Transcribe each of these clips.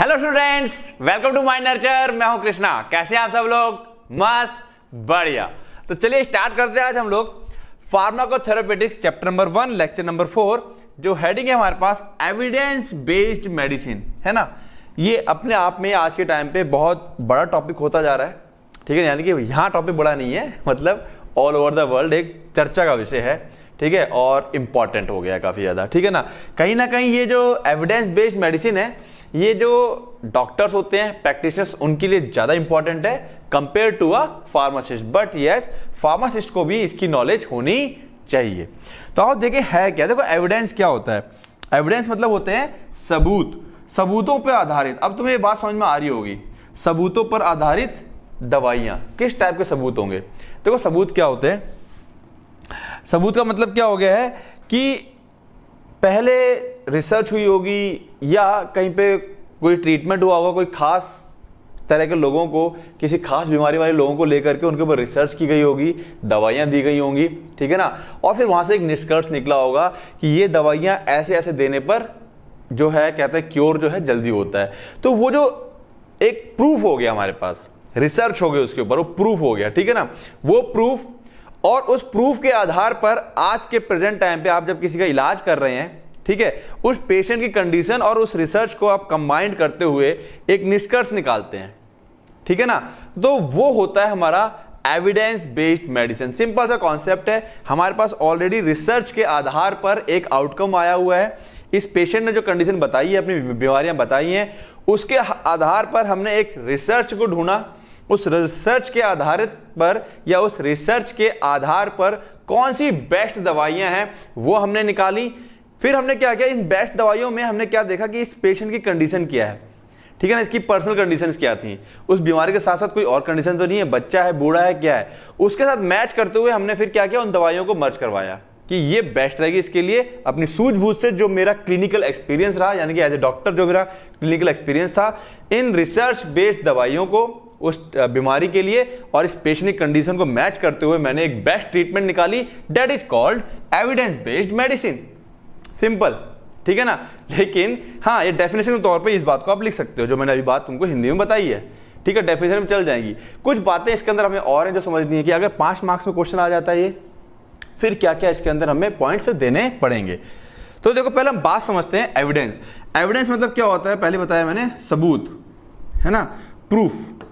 hello students welcome to my nurture मैं हूं कृष्णा कैसे हैं आप सब लोग मस्त बढ़िया तो चलिए स्टार्ट करते हैं आज हम लोग pharmacotherapeutics chapter number one lecture number four जो हेडिंग है हमारे पास एविडेंस बेस्ड मेडिसिन है ना ये अपने आप में आज के टाइम पे बहुत बड़ा टॉपिक होता जा रहा है ठीक है यानी कि यहाँ टॉपिक बड़ा नहीं है मतलब ऑल ओवर द वर्ल्ड एक चर्चा का विषय है ठीक है और इम्पॉर्टेंट हो गया काफ़ी ज़्यादा ठीक है ना कहीं ना कहीं ये जो एविडेंस बेस्ड मेडिसिन है ये जो डॉक्टर्स होते हैं प्रैक्टिशनर्स उनके लिए ज़्यादा इंपॉर्टेंट है compare to a pharmacist but yes pharmacist को भी इसकी नॉलेज होनी चाहिए तो आप देखें है क्या देखो एविडेंस क्या होता है एविडेंस मतलब होते हैं सबूत सबूतों पर आधारित अब तुम्हें ये बात समझ में आ रही होगी सबूतों पर आधारित दवाइयां किस टाइप के सबूत होंगे देखो सबूत क्या होते हैं सबूत का मतलब क्या हो गया है कि पहले रिसर्च हुई होगी या कहीं पे कोई ट्रीटमेंट हुआ होगा कोई खास तरह के लोगों को किसी खास बीमारी वाले लोगों को लेकर के उनके ऊपर रिसर्च की गई होगी दवाइयां दी गई होंगी ठीक है ना और फिर वहां से एक निष्कर्ष निकला होगा कि ये दवाइयां ऐसे ऐसे देने पर जो है कहते हैं क्योर जो है जल्दी होता है तो वो जो एक प्रूफ हो गया हमारे पास रिसर्च हो गया उसके ऊपर वो प्रूफ हो गया ठीक है ना वो प्रूफ और उस प्रूफ के आधार पर आज के प्रेजेंट टाइम पे आप जब किसी का इलाज कर रहे हैं ठीक है उस पेशेंट की कंडीशन और उस रिसर्च को आप कंबाइंड करते हुए एक निष्कर्ष निकालते हैं ठीक है ना तो वो होता है हमारा एविडेंस बेस्ड मेडिसिन सिंपल सा कॉन्सेप्ट है हमारे पास ऑलरेडी रिसर्च के आधार पर एक आउटकम आया हुआ है इस पेशेंट ने जो कंडीशन बताई है अपनी बीमारियां बताई हैं उसके आधार पर हमने एक रिसर्च को ढूंढा उस रिसर्च के आधार पर या उस रिसर्च के आधार पर कौन सी बेस्ट दवाइयां हैं वो हमने निकाली फिर हमने क्या किया इन बेस्ट दवाइयों में हमने क्या देखा कि इस पेशेंट की कंडीशन क्या है ठीक है ना इसकी पर्सनल कंडीशंस क्या थी उस बीमारी के साथ साथ कोई और कंडीशन तो नहीं है बच्चा है बूढ़ा है क्या है उसके साथ मैच करते हुए हमने फिर क्या किया उन दवाइयों को मर्ज करवाया कि ये बेस्ट रहेगी इसके लिए अपनी सूझबूझ से जो मेरा क्लिनिकल एक्सपीरियंस रहा यानी कि एज ए डॉक्टर जो मेरा क्लिनिकल एक्सपीरियंस था इन रिसर्च बेस्ड दवाइयों को उस बीमारी के लिए और इस पेशेंट की कंडीशन को मैच करते हुए मैंने एक बेस्ट ट्रीटमेंट निकाली that is called evidence based medicine simple ठीक है ना लेकिन हाँ ये डेफिनेशन के तौर पे इस बात को आप लिख सकते हो जो मैंने अभी बात तुमको हिंदी में बताई है ठीक है डेफिनेशन में चल जाएंगी कुछ बातें इसके अंदर हमें और हैं जो समझनी है कि अगर पांच मार्क्स में क्वेश्चन आ जाता है ये फिर क्या क्या इसके अंदर हमें पॉइंट्स देने पड़ेंगे तो देखो पहले हम बात समझते हैं एविडेंस एविडेंस मतलब क्या होता है पहले बताया मैंने सबूत है ना प्रूफ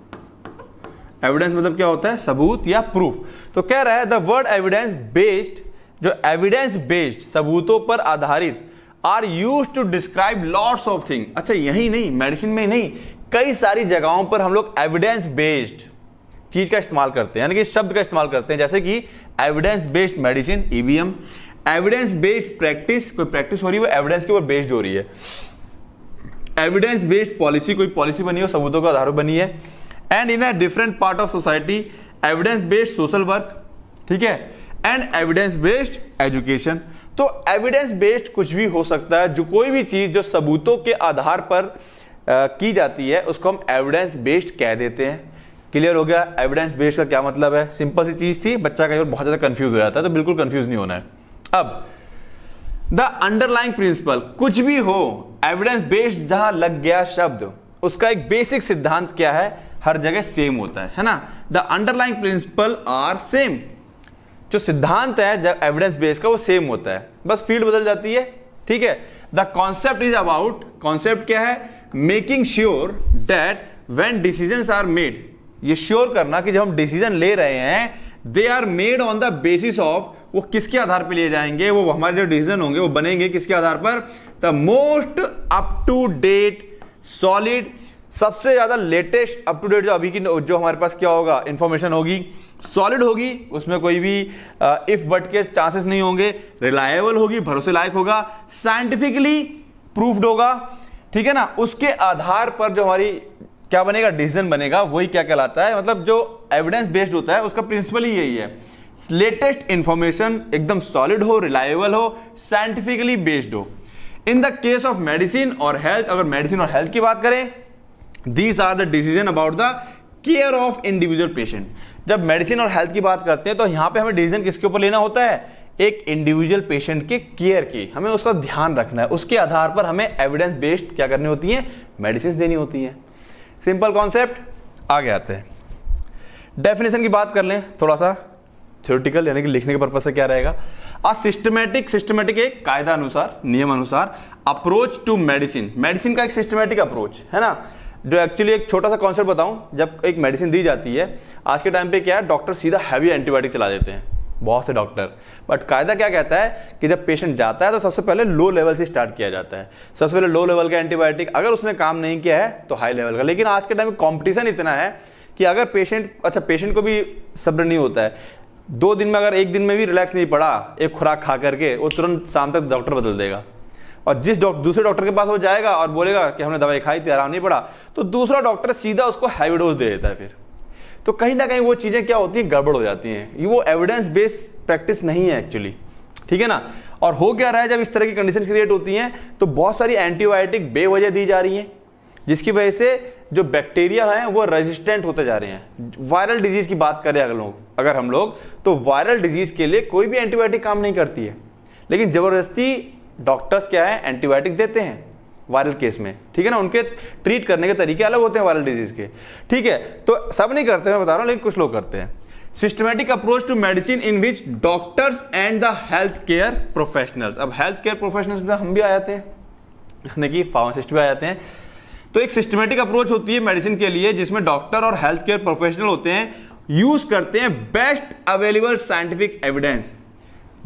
एविडेंस मतलब क्या होता है सबूत या प्रूफ तो कह रहा है द वर्ड एविडेंस बेस्ड जो एविडेंस बेस्ड सबूतों पर आधारित are used to describe lots of thing अच्छा यही नहीं मेडिसिन में ही नहीं कई सारी जगहों पर हम लोग एविडेंस बेस्ड चीज का इस्तेमाल करते हैं यानी कि शब्द का इस्तेमाल करते हैं जैसे कि evidence based medicine EVM evidence based practice कोई प्रैक्टिस हो रही है वो एविडेंस के ऊपर बेस्ड हो रही है एविडेंस बेस्ड पॉलिसी कोई पॉलिसी बनी हो सबूतों का आधार बनी है and in a different part of society evidence based social work ठीक है एंड एविडेंस बेस्ड एजुकेशन तो एविडेंस बेस्ड कुछ भी हो सकता है जो कोई भी चीज जो सबूतों के आधार पर आ, की जाती है उसको हम एविडेंस बेस्ड कह देते हैं क्लियर हो गया एविडेंस बेस्ड का क्या मतलब है सिंपल सी चीज थी बच्चा कहीं और बहुत ज्यादा कंफ्यूज हो जाता है तो बिल्कुल कंफ्यूज नहीं होना है अब द अंडरलाइंग प्रिंसिपल कुछ भी हो एविडेंस बेस्ड जहां लग गया शब्द उसका एक बेसिक सिद्धांत क्या है हर जगह सेम होता है है ना the underlying principle are same जो सिद्धांत है जब एविडेंस बेस का वो सेम होता है बस फील्ड बदल जाती है ठीक है the concept is about concept क्या है making sure that when decision are made ये श्योर करना कि जब हम डिसीजन ले रहे हैं they are made on the basis of वो किसके आधार पर लिए जाएंगे वो हमारे जो डिसीजन होंगे वो बनेंगे किसके आधार पर the most up to date solid सबसे ज्यादा लेटेस्ट अप टू डेट जो अभी की जो हमारे पास क्या होगा इंफॉर्मेशन होगी सॉलिड होगी उसमें कोई भी इफ बट के चांसेस नहीं होंगे रिलायबल होगी भरोसे लायक होगा साइंटिफिकली प्रूफ्ड होगा ठीक है ना उसके आधार पर जो हमारी क्या बनेगा डिसीजन बनेगा वही क्या कहलाता है मतलब जो एविडेंस बेस्ड होता है उसका प्रिंसिपल ही यही है लेटेस्ट इंफॉर्मेशन एकदम सॉलिड हो रिलायबल हो साइंटिफिकली बेस्ड हो in the case of medicine और हेल्थ अगर मेडिसिन और हेल्थ की बात करें these are the decision about the care of individual patient जब मेडिसिन और हेल्थ की बात करते हैं तो यहां पे हमें डिसीजन किसके ऊपर लेना होता है एक इंडिविजुअल पेशेंट के केयर की हमें उसका ध्यान रखना है उसके आधार पर हमें एविडेंस बेस्ड क्या करनी होती है मेडिसिन देनी होती है सिंपल कॉन्सेप्ट आगे आते हैं डेफिनेशन की बात कर लें थोड़ा सा थ्योरेटिकल यानी कि लिखने के पर्पज से क्या रहेगा अ सिस्टमेटिक सिस्टमेटिक एक कायदा अनुसार नियम अनुसार अप्रोच टू मेडिसिन मेडिसिन का एक सिस्टमेटिक अप्रोच है ना जो एक्चुअली एक छोटा सा कॉन्सेप्ट बताऊं जब एक मेडिसिन दी जाती है आज के टाइम पे क्या है डॉक्टर सीधा हैवी एंटीबायोटिक चला देते हैं बहुत से डॉक्टर बट कायदा क्या कहता है कि जब पेशेंट जाता है तो सबसे पहले लो लेवल से स्टार्ट किया जाता है सबसे पहले लो लेवल का एंटीबायोटिक अगर उसने काम नहीं किया है तो हाई लेवल का लेकिन आज के टाइम में कॉम्पिटिशन इतना है कि अगर पेशेंट अच्छा पेशेंट को भी सब्र नहीं होता है दो दिन में अगर एक दिन में भी रिलैक्स नहीं पड़ा एक खुराक खा करके वो तुरंत शाम तक डॉक्टर बदल देगा और जिस डॉक्टर दूसरे डॉक्टर के पास वो जाएगा और बोलेगा कि हमने दवाई खाई थी आराम नहीं पड़ा तो दूसरा डॉक्टर सीधा उसको हैवी डोज दे देता है फिर तो कहीं ना कहीं वो चीज़ें क्या होती हैं गड़बड़ हो जाती हैं वो एविडेंस बेस्ड प्रैक्टिस नहीं है एक्चुअली ठीक है ना और हो क्या रहा है जब इस तरह की कंडीशन क्रिएट होती हैं तो बहुत सारी एंटीबायोटिक बेवजह दी जा रही हैं जिसकी वजह से जो बैक्टीरिया हैं वो रेजिस्टेंट होते जा रहे हैं वायरल डिजीज की बात करें अगर लोग अगर हम लोग तो वायरल डिजीज के लिए कोई भी एंटीबायोटिक काम नहीं करती है लेकिन जबरदस्ती डॉक्टर्स क्या है एंटीबायोटिक देते हैं वायरल केस में ठीक है ना उनके ट्रीट करने के तरीके अलग होते हैं वायरल डिजीज के ठीक है तो सब नहीं करते मैं बता रहा हूँ लेकिन कुछ लोग करते हैं systematic approach to medicine in which doctors and the health care professionals अब हेल्थ केयर प्रोफेशनल्स में हम भी आ जाते हैं कि फार्मासिस्ट भी आ जाते हैं तो एक सिस्टमेटिक अप्रोच होती है मेडिसिन के लिए जिसमें डॉक्टर और हेल्थ केयर प्रोफेशनल होते हैं यूज करते हैं बेस्ट अवेलेबल साइंटिफिक एविडेंस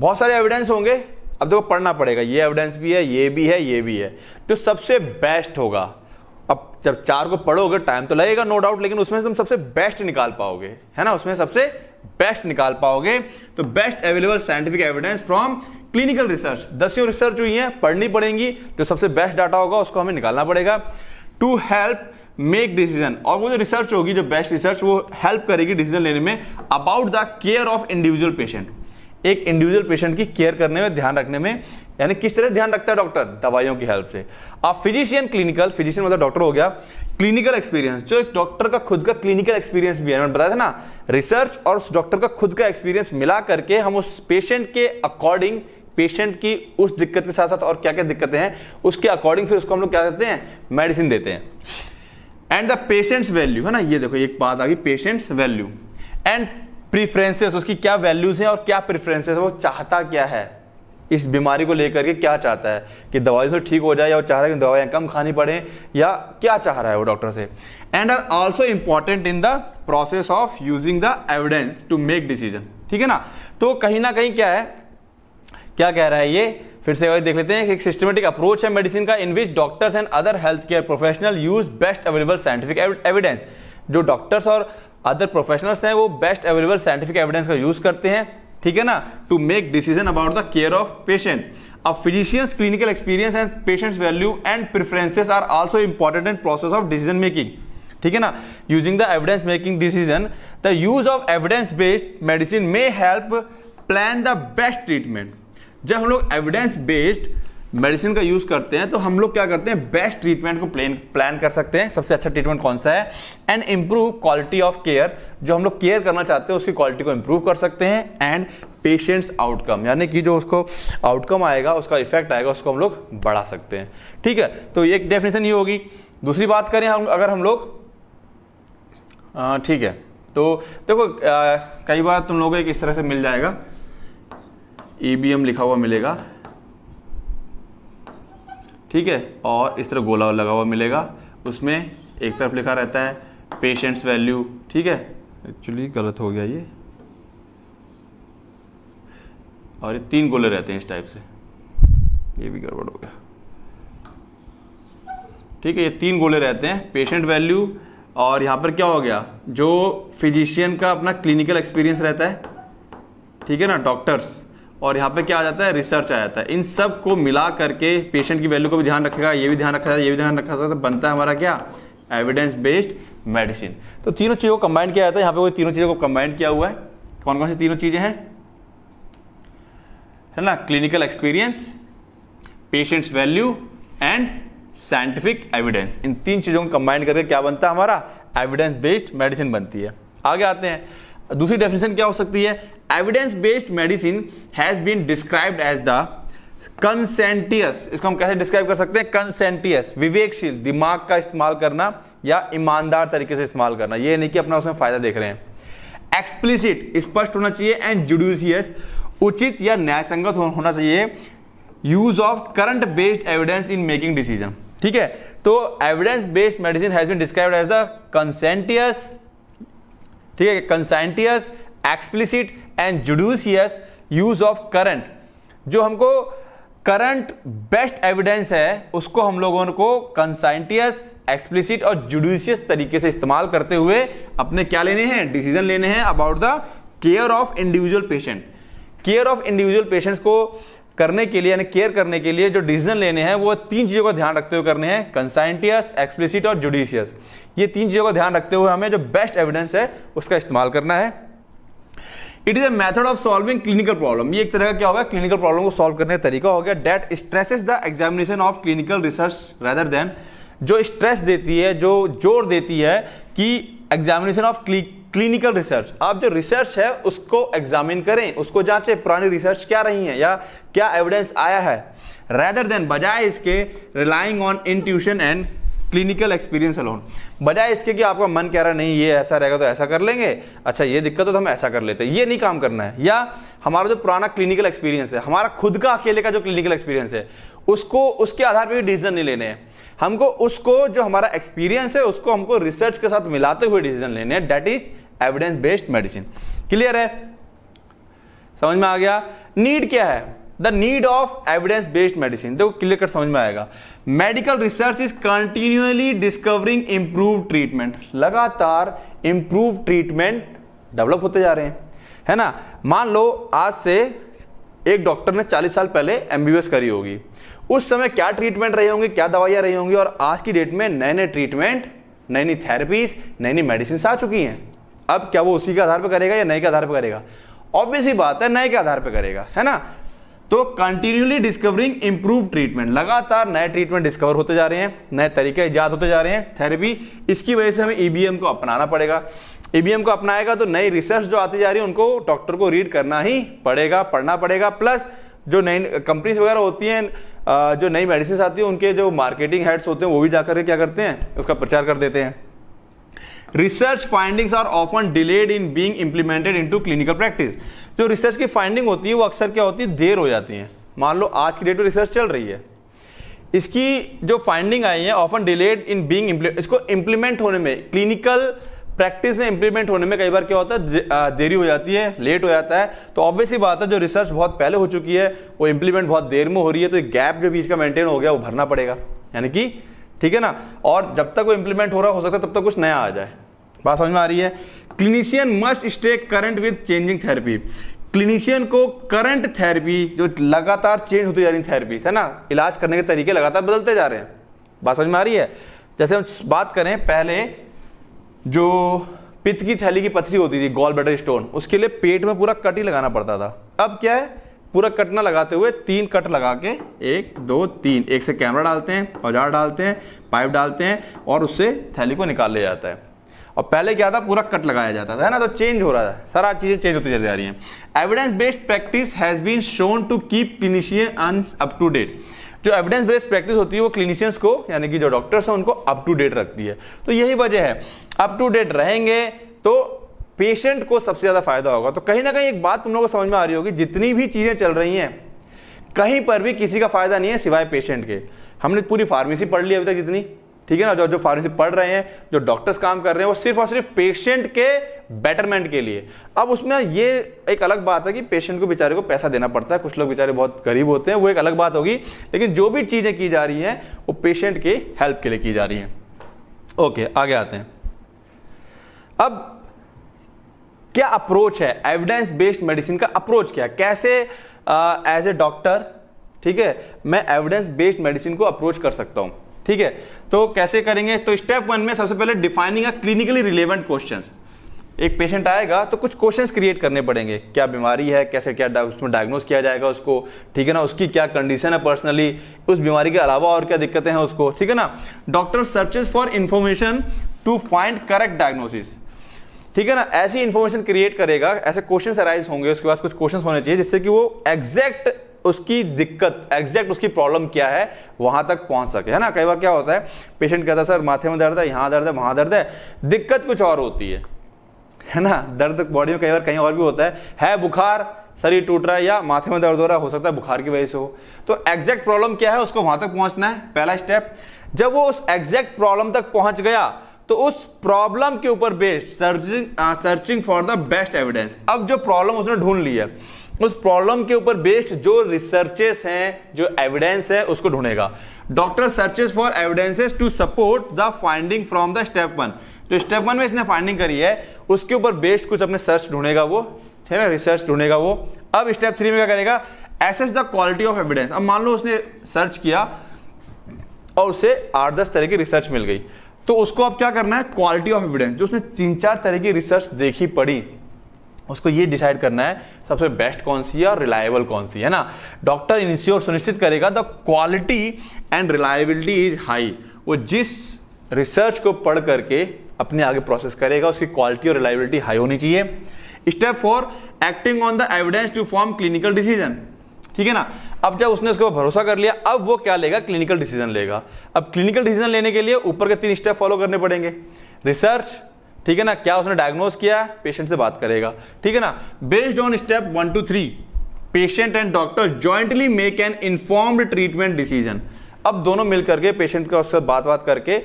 बहुत सारे एविडेंस होंगे अब देखो पढ़ना पड़ेगा ये एविडेंस भी है ये भी है ये भी है तो सबसे बेस्ट होगा अब जब चार को पढ़ोगे टाइम तो लगेगा नो डाउट लेकिन उसमें तुम सबसे बेस्ट निकाल पाओगे है ना उसमें सबसे बेस्ट निकाल पाओगे तो best available scientific evidence from clinical research दसियों रिसर्च हुई है पढ़नी पड़ेंगी जो सबसे बेस्ट डाटा होगा उसको हमें निकालना पड़ेगा टू हेल्प मेक डिसीजन और वो जो रिसर्च होगी जो बेस्ट रिसर्च वो हेल्प करेगी डिसीजन लेने में about the care of individual patient एक इंडिविजुअल पेशेंट की केयर करने में ध्यान रखने में यानी किस तरह ध्यान रखता है डॉक्टर दवाइयों की हेल्प से आप फिजिशियन क्लिनिकल फिजिशियन मतलब डॉक्टर हो गया क्लिनिकल एक्सपीरियंस जो एक डॉक्टर का खुद का क्लिनिकल एक्सपीरियंस भी है मैंने बताया था ना रिसर्च और उस डॉक्टर का खुद का एक्सपीरियंस मिला करके हम उस पेशेंट के अकॉर्डिंग पेशेंट की उस दिक्कत के साथ साथ और क्या क्या दिक्कतें हैं उसके अकॉर्डिंग फिर उसको हम लोग क्या करते हैं मेडिसिन देते हैं एंड द पेशेंट्स वैल्यू है ना ये देखो एक बात आ गई पेशेंट्स वैल्यू एंड प्रीफ्रेंसेस उसकी क्या वैल्यूज़ हैं और क्या प्रीफ्रेंसेस वो चाहता क्या है इस बीमारी को लेकर के क्या चाहता है कि दवाई से तो ठीक हो जाए या वो चाह रहा है कि दवाइयाँ कम खानी पड़े या क्या चाह रहा है वो डॉक्टर से and are also important in the process of using the evidence to make decision ठीक है ना तो कहीं ना कहीं क्या है क्या कह रहा है ये फिर से देख लेते हैं एक सिस्टमेटिक अप्रोच है मेडिसिन का in which doctors and other health care professional use best available scientific evidence जो डॉक्टर्स और अदर प्रोफेशनल्स हैं वो बेस्ट अवेलेबल साइंटिफिक एविडेंस का यूज करते हैं ठीक है ना to make decision about the care of patient अब physicians clinical experience and patients value and preferences are also important in process of decision making ठीक है ना using the evidence making decision the use of evidence based medicine may help plan the best treatment जब हम लोग evidence based medicine का use करते हैं तो हम लोग क्या करते हैं बेस्ट ट्रीटमेंट को प्लान प्लान कर सकते हैं सबसे अच्छा ट्रीटमेंट कौन सा है and improve quality of care जो हम लोग केयर करना चाहते हैं उसकी क्वालिटी को इंप्रूव कर सकते हैं एंड पेशेंट्स आउटकम यानी कि जो उसको आउटकम आएगा उसका इफेक्ट आएगा उसको हम लोग बढ़ा सकते हैं ठीक है तो एक डेफिनेशन ये होगी दूसरी बात करें हम अगर हम लोग ठीक है तो देखो कई बार तुम लोगों को एक इस तरह से मिल जाएगा ई e लिखा हुआ मिलेगा ठीक है और इस तरह गोला लगा हुआ मिलेगा उसमें एक तरफ लिखा रहता है पेशेंट्स वैल्यू ठीक है एक्चुअली गलत हो गया ये और ये तीन गोले रहते हैं इस टाइप से ये भी गड़बड़ हो गया ठीक है ये तीन गोले रहते हैं पेशेंट वैल्यू और यहाँ पर क्या हो गया जो फिजिशियन का अपना क्लिनिकल एक्सपीरियंस रहता है ठीक है ना डॉक्टर्स और यहाँ पे क्या आ जाता है रिसर्च आ जाता है इन सब को मिला करके पेशेंट की वैल्यू को भी ध्यान रखेगा ये भी ध्यान रखा जाता है ये भी ध्यान रखा जाता तो है बनता है हमारा क्या एविडेंस बेस्ड मेडिसिन तो तीनों चीज़ों को कंबाइंड किया जाता है यहाँ पे वो तीनों चीज़ों को कंबाइन किया हुआ है कौन कौन सी तीनों चीज़ें हैं है ना clinical experience patients value and scientific evidence इन तीन चीज़ों को कंबाइंड करके क्या बनता है हमारा एविडेंस बेस्ड मेडिसिन बनती है आगे आते हैं दूसरी डेफिनेशन क्या हो सकती है evidence based medicine has been describe as the conscientious इसको हम कैसे डिस्क्राइब कर सकते हैं कंसेंटियस विवेकशील दिमाग का इस्तेमाल करना या ईमानदार तरीके से इस्तेमाल करना ये नहीं कि अपना उसमें फायदा देख रहे हैं एक्सप्लिसिट स्पष्ट होना चाहिए एंड जुडिशियस उचित या न्यायसंगत हो, होना चाहिए use of current based evidence in making decision ठीक है तो evidence based medicine has been described as the conscientious ठीक है conscientious explicit and judicious use of current जो हमको करंट बेस्ट एविडेंस है उसको हम लोगों को कंसाइंटियस एक्सप्लिसिट और जुडिशियस तरीके से इस्तेमाल करते हुए अपने क्या लेने हैं डिसीजन लेने हैं about the care of individual patient care of individual patients को करने के लिए यानी केयर करने के लिए जो डिसीजन लेने हैं वो तीन चीज़ों का ध्यान रखते हुए करने हैं कंसाइंटियस एक्सप्लिसिट और जुडिशियस ये तीन चीज़ों का ध्यान रखते हुए हमें जो बेस्ट एविडेंस है उसका इस्तेमाल करना है it is a method of solving clinical problem ये एक तरह का क्या होगा क्लिनिकल प्रॉब्लम को सॉल्व करने का तरीका हो गया that stresses the examination of clinical research rather than जो स्ट्रेस देती है जो जोर देती है कि एग्जामिनेशन ऑफ क्लिनिकल रिसर्च आप जो रिसर्च है उसको एग्जामिन करें उसको जांचें पुरानी रिसर्च क्या रही है या क्या एविडेंस आया है रेदर देन बजाय इसके relying on intuition and clinical experience alone बजाय इसके कि आपका मन कह रहा नहीं ये ऐसा रहेगा तो ऐसा कर लेंगे अच्छा ये दिक्कत हो तो हम ऐसा कर लेते हैं ये नहीं काम करना है या हमारा जो पुराना क्लिनिकल एक्सपीरियंस है हमारा खुद का अकेले का जो क्लिनिकल एक्सपीरियंस है उसको उसके आधार पर भी डिसीजन नहीं लेने हैं हमको उसको जो हमारा एक्सपीरियंस है उसको हमको रिसर्च के साथ मिलाते हुए डिसीजन लेने हैं that is evidence based medicine clear है समझ में आ गया नीड क्या है the need of evidence based medicine देखो क्लियर कट समझ में आएगा medical research is continuously discovering improve treatment लगातार इंप्रूव ट्रीटमेंट डेवलप होते जा रहे हैं है ना मान लो आज से एक डॉक्टर ने 40 साल पहले एमबीबीएस करी होगी उस समय क्या ट्रीटमेंट रहे होंगे क्या दवाइयां रही होंगी और आज की डेट में नए नए ट्रीटमेंट नई नई थेरेपीज नई नई मेडिसिन आ चुकी हैं अब क्या वो उसी के आधार पर करेगा या नए के आधार पर करेगा ऑब्वियसली बात है नए के आधार पर करेगा है ना तो कंटिन्यूली डिस्कवरिंग इंप्रूव ट्रीटमेंट लगातार नए ट्रीटमेंट डिस्कवर होते जा रहे हैं नए तरीके ईजाद होते जा रहे हैं थेरेपी इसकी वजह से हमें ईबीएम e को अपनाना पड़ेगा ईबीएम e को अपनाएगा तो नई रिसर्च जो आती जा रही है उनको डॉक्टर को रीड करना ही पड़ेगा पढ़ना पड़ेगा प्लस जो नई कंपनीज वगैरह होती हैं जो नई मेडिसिन आती है उनके जो मार्केटिंग हेड्स होते हैं वो भी जाकर क्या करते हैं उसका प्रचार कर देते हैं research findings are often delayed in being implemented into clinical practice जो रिसर्च की फाइंडिंग होती है वो अक्सर क्या होती है देर हो जाती है मान लो आज की डेट में रिसर्च चल रही है इसकी जो फाइंडिंग आई है ऑफन डिलेड इन बींग इसको इम्प्लीमेंट होने में क्लिनिकल प्रैक्टिस में इंप्लीमेंट होने में कई बार क्या होता है देरी हो जाती है लेट हो जाता है तो ऑब्वियसली बात है जो रिसर्च बहुत पहले हो चुकी है वो इंप्लीमेंट बहुत देर में हो रही है तो गैप जो बीच का मेंटेन हो गया वो भरना पड़ेगा यानी कि ठीक है ना और जब तक वो इम्प्लीमेंट हो रहा हो सकता है तब तक कुछ नया आ जाए बात समझ में आ रही है clinician must stay current with changing therapy clinician को करंट थेरेपी जो लगातार चेंज होती जा रही थेरेपी है ना इलाज करने के तरीके लगातार बदलते जा रहे हैं बात समझ में आ रही है जैसे हम बात करें पहले जो पित्त की थैली की पथरी होती थी गॉल बेटर स्टोन उसके लिए पेट में पूरा कट ही लगाना पड़ता था अब क्या है पूरा कट ना लगाते हुए तीन कट लगा के एक दो तीन एक से कैमरा डालते हैं औजार डालते हैं पाइप डालते हैं और उससे थैली को निकाल लिया जाता है और पहले क्या था पूरा कट लगाया जाता था है ना तो चेंज हो रहा था सारा चीज़ें चेंज होती चली जा रही हैं evidence based practice has been shown to keep clinician up to date जो एविडेंस बेस्ड प्रैक्टिस होती है वो क्लिनिशियंस को यानी कि जो डॉक्टर्स हैं उनको अप टू डेट रखती है तो यही वजह है अप टू डेट रहेंगे तो पेशेंट को सबसे ज़्यादा फायदा होगा तो कहीं ना कहीं एक बात तुम लोग को समझ में आ रही होगी जितनी भी चीज़ें चल रही हैं कहीं पर भी किसी का फायदा नहीं है सिवाय पेशेंट के हमने पूरी फार्मेसी पढ़ ली अभी तक जितनी ठीक है ना जो जो फार्मेसी पढ़ रहे हैं जो डॉक्टर्स काम कर रहे हैं वो सिर्फ और सिर्फ पेशेंट के बेटरमेंट के लिए अब उसमें ये एक अलग बात है कि पेशेंट को बेचारे को पैसा देना पड़ता है कुछ लोग बेचारे बहुत गरीब होते हैं वो एक अलग बात होगी लेकिन जो भी चीज़ें की जा रही हैं वो पेशेंट के हेल्प के लिए की जा रही हैं ओके आगे आते हैं अब क्या अप्रोच है एविडेंस बेस्ड मेडिसिन का अप्रोच क्या कैसे एज ए डॉक्टर ठीक है मैं एविडेंस बेस्ड मेडिसिन को अप्रोच कर सकता हूं ठीक है तो कैसे करेंगे तो स्टेप वन में सबसे पहले defining a clinically relevant question एक पेशेंट आएगा तो कुछ क्वेश्चंस क्रिएट करने पड़ेंगे क्या बीमारी है कैसे क्या उसमें डायग्नोस किया जाएगा उसको ठीक है ना उसकी क्या कंडीशन है पर्सनली उस बीमारी के अलावा और क्या दिक्कतें हैं उसको ठीक है ना doctor searches for information to find correct diagnosis ठीक है ना ऐसी इन्फॉर्मेशन क्रिएट करेगा ऐसे क्वेश्चन अराइज होंगे उसके पास कुछ क्वेश्चन होने चाहिए जिससे कि वो एग्जैक्ट उसकी दिक्कत एग्जैक्ट उसकी प्रॉब्लम क्या है वहां तक पहुंच सके है ना कई बार क्या होता है पेशेंट कहता है सर माथे में दर्द है यहां दर्द है वहां दर्द है दिक्कत कुछ और होती है है ना दर्द बॉडी में कई बार कहीं और भी होता है है बुखार शरीर टूट रहा है या माथे में दर्द हो रहा है हो सकता है बुखार की वजह से हो तो एग्जैक्ट प्रॉब्लम क्या है उसको वहां तक पहुंचना है पहला स्टेप जब वो उस एग्जैक्ट प्रॉब्लम तक पहुंच गया तो उस प्रॉब्लम के ऊपर based searching searching for the best evidence अब जो प्रॉब्लम उसने ढूंढ ली है उस प्रॉब्लम के ऊपर बेस्ड जो रिसर्चेस हैं जो एविडेंस है उसको ढूंढेगा doctor searches for evidences to support the finding from the step one जो स्टेप वन में इसने फाइंडिंग करी है उसके ऊपर बेस्ड कुछ अपने सर्च ढूंढेगा वो ठीक है रिसर्च ढूंढेगा वो अब स्टेप थ्री में क्या करेगा assess the quality of evidence अब मान लो उसने सर्च किया और उसे आठ दस तरह की रिसर्च मिल गई तो उसको अब क्या करना है क्वालिटी ऑफ एविडेंस जो उसने तीन चार तरह की रिसर्च देखी पड़ी उसको ये डिसाइड करना है सबसे बेस्ट कौन सी है और रिलायबल कौन सी है ना डॉक्टर इंश्योर सुनिश्चित करेगा the quality and reliability is high वो जिस रिसर्च को पढ़ करके अपने आगे प्रोसेस करेगा उसकी क्वालिटी और रिलायबिलिटी हाई होनी चाहिए step four acting on the evidence to form clinical decision ठीक है ना अब जब उसने उसके ऊपर भरोसा कर लिया अब वो क्या लेगा क्लिनिकल डिसीजन लेगा अब क्लिनिकल डिसीजन लेने के लिए ऊपर के तीन स्टेप फॉलो करने पड़ेंगे रिसर्च ठीक है ना क्या उसने डायग्नोज किया पेशेंट से बात करेगा ठीक है ना based on step one two three patient and doctor jointly make an informed treatment decision अब दोनों मिलकर के पेशेंट का उससे बात बात करके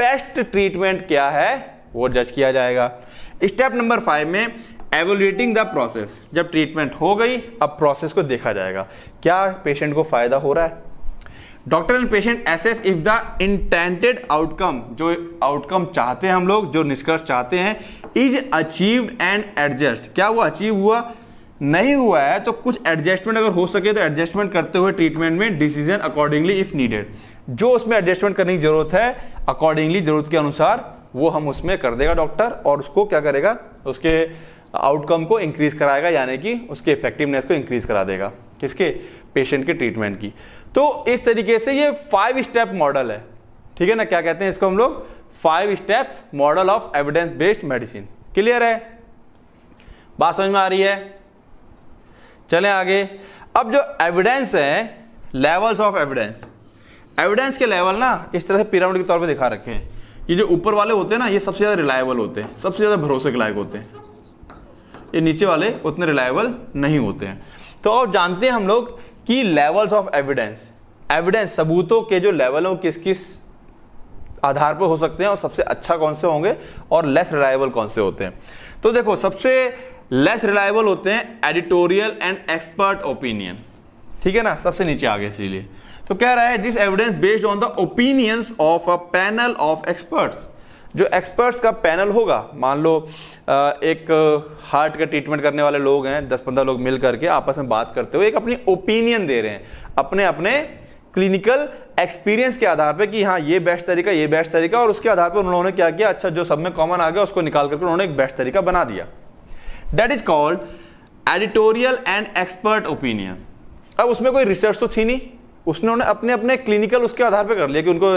बेस्ट ट्रीटमेंट क्या है वो जज किया जाएगा स्टेप नंबर फाइव में एवोल्यूटिंग द प्रोसेस जब ट्रीटमेंट हो गई अब प्रोसेस को देखा जाएगा क्या पेशेंट को फायदा हो रहा है doctor and patient assess if the intended outcome जो आउटकम चाहते हैं हम लोग जो निष्कर्ष चाहते हैं इज अचीव्ड एंड एडजस्ट क्या वो अचीव हुआ नहीं हुआ है तो कुछ एडजस्टमेंट अगर हो सके तो एडजस्टमेंट करते हुए ट्रीटमेंट में डिसीजन अकॉर्डिंगली इफ नीडेड जो उसमें एडजस्टमेंट करने की जरूरत है अकॉर्डिंगली जरूरत के अनुसार वो हम उसमें कर देगा डॉक्टर और उसको क्या करेगा उसके आउटकम को इंक्रीज कराएगा यानी कि उसके इफेक्टिवनेस को इंक्रीज करा देगा किसके पेशेंट के ट्रीटमेंट की तो इस तरीके से ये फाइव स्टेप मॉडल है ठीक है ना क्या कहते हैं इसको हम लोग five steps model of evidence based medicine clear है बात समझ में आ रही है चले आगे अब जो एविडेंस है लेवल्स ऑफ एविडेंस एविडेंस के लेवल ना इस तरह से पिरामिड के तौर पे दिखा रखे हैं ये जो ऊपर वाले होते हैं ना ये सबसे ज़्यादा रिलायबल होते हैं सबसे ज़्यादा भरोसे के लायक होते हैं ये नीचे वाले उतने रिलायबल नहीं होते हैं तो आप जानते हैं हम लोग कि लेवल्स ऑफ एविडेंस एविडेंस सबूतों के जो लेवल हैं किस किस आधार पर हो सकते हैं और सबसे अच्छा कौन से होंगे और लेस रिलायबल कौन से होते हैं तो देखो सबसे लेस रिलायबल होते हैं एडिटोरियल एंड एक्सपर्ट ओपिनियन ठीक है ना सबसे नीचे आगे इसीलिए तो कह रहा है this evidence based on the opinions of a panel of experts जो एक्सपर्ट्स का पैनल होगा मान लो एक हार्ट का ट्रीटमेंट करने वाले लोग हैं दस पंद्रह लोग मिल करके आपस में बात करते हुए एक अपनी ओपिनियन दे रहे हैं अपने अपने क्लिनिकल एक्सपीरियंस के आधार पे कि हाँ ये बेस्ट तरीका ये बेस्ट तरीका और उसके आधार पर उन्होंने क्या किया अच्छा जो सब में कॉमन आ गया उसको निकाल करके उन्होंने एक बेस्ट तरीका बना दिया that is called editorial and expert opinion अब उसमें कोई रिसर्च तो थी नहीं उसने उन्होंने अपने अपने क्लिनिकल उसके आधार पर कर लिया कि उनको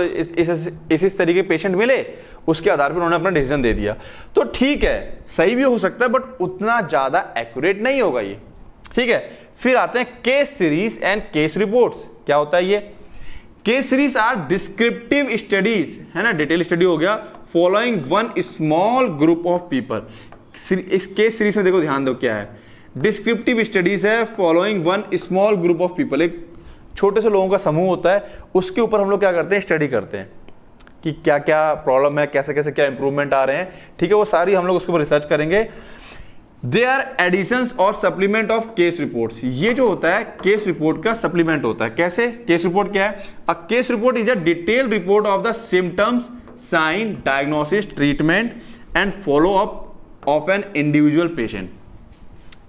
इस इस इस तरीके पेशेंट मिले उसके आधार पर उन्होंने अपना डिसीजन दे दिया तो ठीक है सही भी हो सकता है बट उतना ज़्यादा एक्यूरेट नहीं होगा ये ठीक है फिर आते हैं case series and case reports क्या होता है ये case series are descriptive studies है ना डिटेल स्टडी हो गया following one small group of people इस केस सीरीज में देखो ध्यान दो क्या है डिस्क्रिप्टिव स्टडीज है following one small group of people एक छोटे से लोगों का समूह होता है उसके ऊपर हम लोग क्या करते हैं स्टडी करते हैं कि क्या क्या प्रॉब्लम है कैसे कैसे क्या इंप्रूवमेंट आ रहे हैं ठीक है वो सारी हम लोग उसके ऊपर रिसर्च करेंगे दे आर एडिशन और सप्लीमेंट ऑफ केस रिपोर्ट ये जो होता है केस रिपोर्ट का सप्लीमेंट होता है कैसे केस रिपोर्ट क्या है a case report is a detail report of the symptoms sign diagnosis treatment and follow up of an individual patient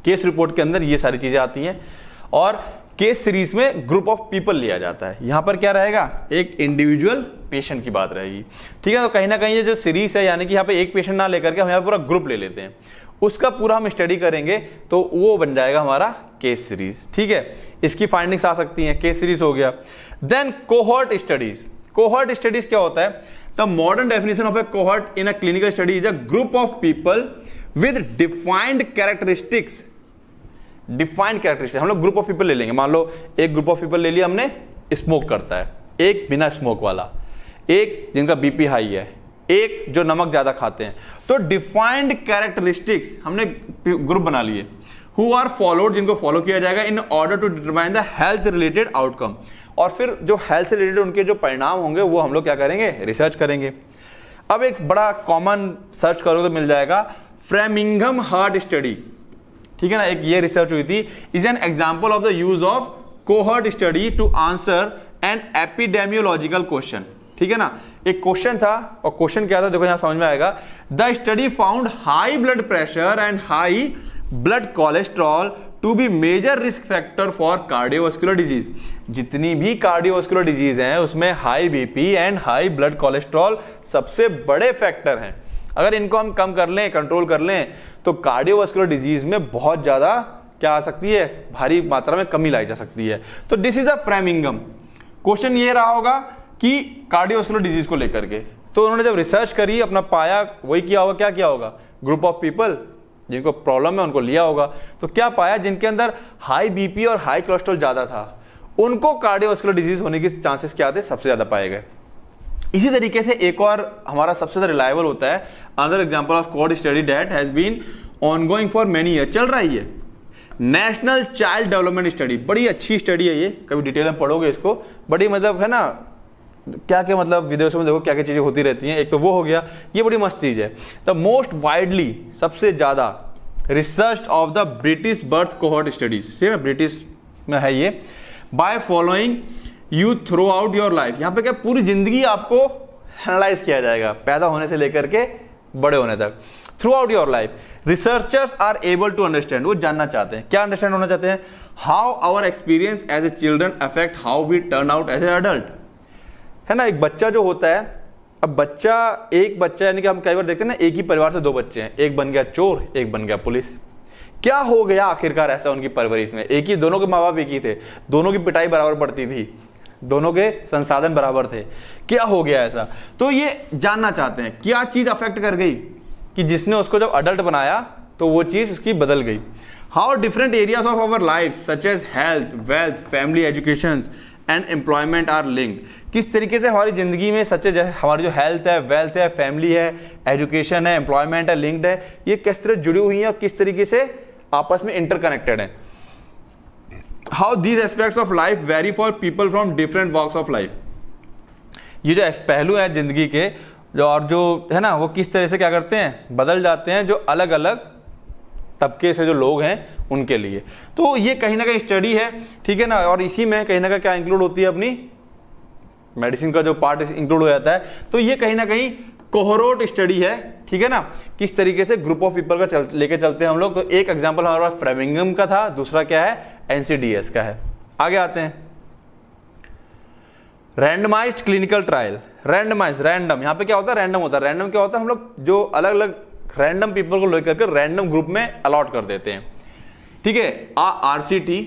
case report के अंदर ये सारी चीजें आती हैं और केस सीरीज में ग्रुप ऑफ पीपल लिया जाता है यहां पर क्या रहेगा एक इंडिविजुअल पेशेंट की बात रहेगी ठीक है तो कहीं ना कहीं ये जो सीरीज है यानी कि यहां पे एक पेशेंट ना लेकर के हम यहां पूरा ग्रुप ले लेते हैं उसका पूरा हम स्टडी करेंगे तो वो बन जाएगा हमारा केस सीरीज ठीक है इसकी फाइंडिंग्स आ सकती हैं केस सीरीज हो गया then cohort studies cohort studies क्या होता है the modern definition of a cohort in a clinical study is a group of people with defined characteristics defined characteristic हम लोग ग्रुप ऑफ पीपल ले लेंगे मान लो एक ग्रुप ऑफ पीपल ले लिया हमने स्मोक करता है एक बिना स्मोक वाला एक जिनका बीपी हाई है एक जो नमक ज्यादा खाते हैं तो डिफाइंड कैरेक्टरिस्टिक्स हमने ग्रुप बना लिए हु आर फॉलोड जिनको फॉलो किया जाएगा in order to determine the health related outcome और फिर जो हेल्थ से रिलेटेड उनके जो परिणाम होंगे वो हम लोग क्या करेंगे रिसर्च करेंगे अब एक बड़ा कॉमन सर्च करो तो मिल जाएगा फ्रेमिंगम हार्ट स्टडी ठीक है ना एक ये रिसर्च हुई थी is an example of the use of cohort study to answer an epidemiological question ठीक है ना एक क्वेश्चन था और क्वेश्चन क्या था देखो यहां समझ में आएगा the study found high blood pressure and high blood cholesterol to be major risk factor for cardiovascular disease जितनी भी कार्डियोवास्कुलर डिजीज हैं उसमें high BP and high blood cholesterol सबसे बड़े फैक्टर हैं अगर इनको हम कम कर लें कंट्रोल कर लें तो कार्डियोवास्कुलर डिजीज में बहुत ज़्यादा क्या आ सकती है भारी मात्रा में कमी लाई जा सकती है तो this is the priming question ये रहा होगा कि कार्डियोवास्कुलर डिजीज को लेकर के तो उन्होंने जब रिसर्च करी अपना पाया वही किया होगा क्या किया होगा ग्रुप ऑफ पीपल जिनको प्रॉब्लम है उनको लिया होगा तो क्या पाया जिनके अंदर हाई बीपी और हाई कोलेस्ट्रॉल ज़्यादा था उनको कार्डियोवास्कुलर डिजीज होने के चांसेस क्या थे सबसे ज़्यादा पाए गए इसी तरीके से एक और हमारा सबसे ज्यादा रिलायबल होता है other example of cohort study that has been ongoing for many year चल रहा है ये नेशनल चाइल्ड डेवलपमेंट स्टडी बड़ी अच्छी स्टडी है ये कभी डिटेल में पढ़ोगे इसको बड़ी मतलब है ना क्या क्या मतलब विदेशों में देखो क्या क्या चीज़ें होती रहती हैं एक तो वो हो गया ये बड़ी मस्त चीज़ है द मोस्ट वाइडली सबसे ज़्यादा research of the British birth cohort studies ठीक है ब्रिटिश में है ये by following you throughout your life यहां पे क्या पूरी जिंदगी आपको एनालाइज किया जाएगा पैदा होने से लेकर के बड़े होने तक throughout your life researchers are able to understand वो जानना चाहते हैं क्या अंडरस्टैंड होना चाहते हैं how our experience as a children affect how we turn out as a adult है ना एक बच्चा जो होता है अब बच्चा एक बच्चा यानी कि हम कई बार देखते हैं ना एक ही परिवार से दो बच्चे हैं एक बन गया चोर एक बन गया पुलिस क्या हो गया आखिरकार ऐसा उनकी परवरिश में एक ही दोनों के माँ बाप एक ही थे दोनों की पिटाई बराबर पड़ती थी दोनों के संसाधन बराबर थे क्या हो गया ऐसा तो ये जानना चाहते हैं क्या चीज अफेक्ट कर गई कि जिसने उसको जब अडल्ट बनाया तो वो चीज उसकी बदल गई how different areas of our life such as health wealth family education and employment are link किस तरीके से हमारी ज़िंदगी में सच हमारी जो हेल्थ है वेल्थ है फैमिली है एजुकेशन है एम्प्लॉयमेंट है लिंक्ड है ये किस तरह जुड़ी हुई है और किस तरीके से आपस में इंटरकनेक्टेड है how these aspects of life vary for people from different walks of life ये जो पहलू है ज़िंदगी के जो और जो है ना वो किस तरह से क्या करते हैं बदल जाते हैं जो अलग अलग तबके से जो लोग हैं उनके लिए तो ये कहीं ना कहीं स्टडी है ठीक है ना और इसी में कहीं ना कहीं क्या इंक्लूड होती है अपनी मेडिसिन का जो पार्ट इंक्लूड हो जाता है तो ये कहीं ना कहीं कोहरोट स्टडी है ठीक है ना किस तरीके से ग्रुप ऑफ पीपल का चल, लेके चलते हैं हम लोग तो एक एग्जाम्पल हमारे पास फ्रेमिंगम का था दूसरा क्या है एनसीडीएस का है आगे आते हैं randomize clinical trial randomize random यहां पे क्या होता है रैंडम होता है रैंडम क्या होता है हम लोग जो अलग अलग रैंडम पीपल को लेकर के रैंडम ग्रुप में अलॉट कर देते हैं ठीक है R C T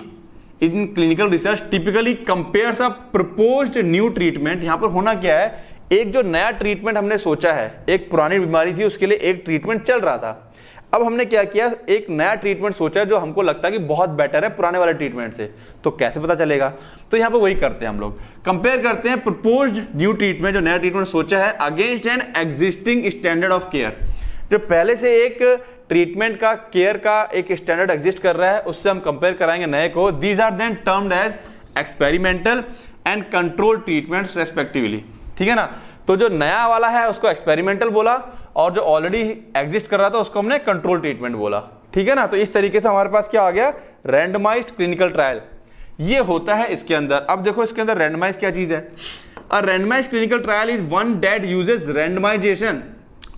in clinical research typically compare a propose new treatment यहां पर होना क्या है एक जो नया ट्रीटमेंट हमने सोचा है एक पुरानी बीमारी थी उसके लिए एक ट्रीटमेंट चल रहा था अब हमने क्या किया एक नया ट्रीटमेंट सोचा जो हमको लगता है कि बहुत बेटर है पुराने वाले ट्रीटमेंट से तो कैसे पता चलेगा तो यहां पर वही करते हैं हम लोग कंपेयर करते हैं प्रपोज न्यू ट्रीटमेंट जो नया ट्रीटमेंट सोचा है against an existing standard of care जो पहले से एक ट्रीटमेंट का केयर का एक स्टैंडर्ड एग्जिस्ट कर रहा है उससे हम कंपेयर कराएंगे नए को these are then termed as experimental and control treatments respectively ठीक है ना तो जो नया वाला है उसको एक्सपेरिमेंटल बोला और जो ऑलरेडी एग्जिस्ट कर रहा था उसको हमने कंट्रोल ट्रीटमेंट बोला ठीक है ना तो इस तरीके से हमारे पास क्या आ गया रेंडमाइज क्लिनिकल ट्रायल ये होता है इसके अंदर अब देखो इसके अंदर रेंडमाइज क्या चीज है randomize clinical trial is one that use randomization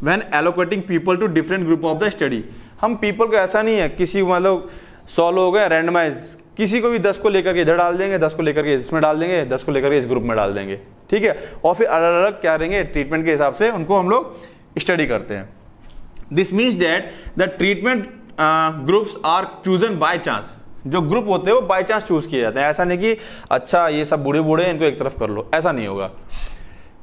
when allocating people to different group of the study हम पीपल को ऐसा नहीं है किसी मतलब सौ लोग हैं रेंडमाइज किसी को भी दस को लेकर के इधर डाल देंगे दस को लेकर के इसमें डाल देंगे दस को लेकर के इस ग्रुप में डाल देंगे ठीक है और फिर अलग अलग क्या रहेंगे ट्रीटमेंट के हिसाब से उनको हम लोग स्टडी करते हैं this means that the treatment groups are chosen by chance जो ग्रुप होते हैं वो बाय चांस चूज किए जाते हैं ऐसा नहीं कि अच्छा ये सब बूढ़े बूढ़े इनको एक तरफ कर लो ऐसा नहीं होगा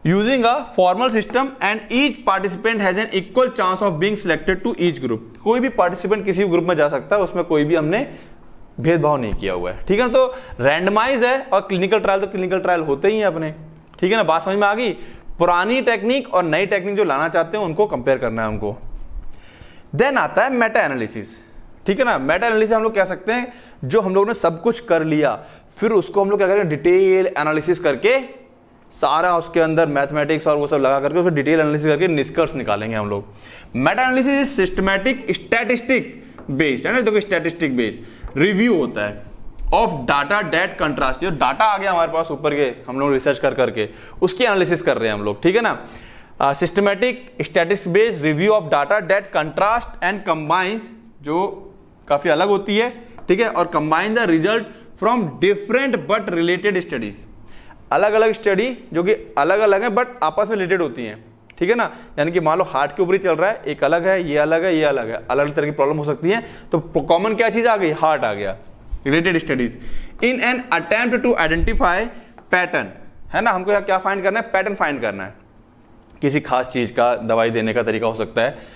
using a formal system and each participant has an equal chance of being selected to each group कोई भी पार्टिसिपेंट किसी भी ग्रुप में जा सकता है उसमें कोई भी हमने भेदभाव नहीं किया हुआ है ठीक है ना तो रैंडमाइज है और क्लिनिकल ट्रायल तो क्लिनिकल ट्रायल होते ही हैं अपने ठीक है ना बात समझ में आ गई पुरानी टेक्निक और नई टेक्निक जो लाना चाहते हैं उनको कंपेयर करना है उनको देन आता है मेटा एनालिसिस ठीक है ना मेटा एनालिसिस हम लोग कह सकते हैं जो हम लोग ने सब कुछ कर लिया फिर उसको हम लोग क्या करें डिटेल एनालिसिस करके सारा उसके अंदर मैथमेटिक्स और वो सब लगा करके उसको डिटेल एनालिसिस करके निष्कर्ष निकालेंगे हम लोग meta analysis systematic statistic based है ना देखो स्टैटिस्टिक बेस्ड रिव्यू होता है ऑफ डाटा डेट कंट्रास्ट जो डाटा आ गया हमारे पास ऊपर के हम लोग रिसर्च कर करके उसकी एनालिसिस कर रहे हैं हम लोग ठीक है ना systematic statist based review of data that contrast and combines जो काफ़ी अलग होती है ठीक है और combine the result from different but related studies अलग अलग स्टडी जो कि अलग अलग है बट आपस में रिलेटेड होती हैं ठीक है ना यानी कि मान लो हार्ट के ऊपर ही चल रहा है एक अलग है ये अलग है ये अलग है अलग तरह की प्रॉब्लम हो सकती है तो कॉमन क्या चीज आ गई हार्ट आ गया related studies in an attempt to identify pattern है ना हमको क्या फाइंड करना है पैटर्न फाइंड करना है किसी खास चीज का दवाई देने का तरीका हो सकता है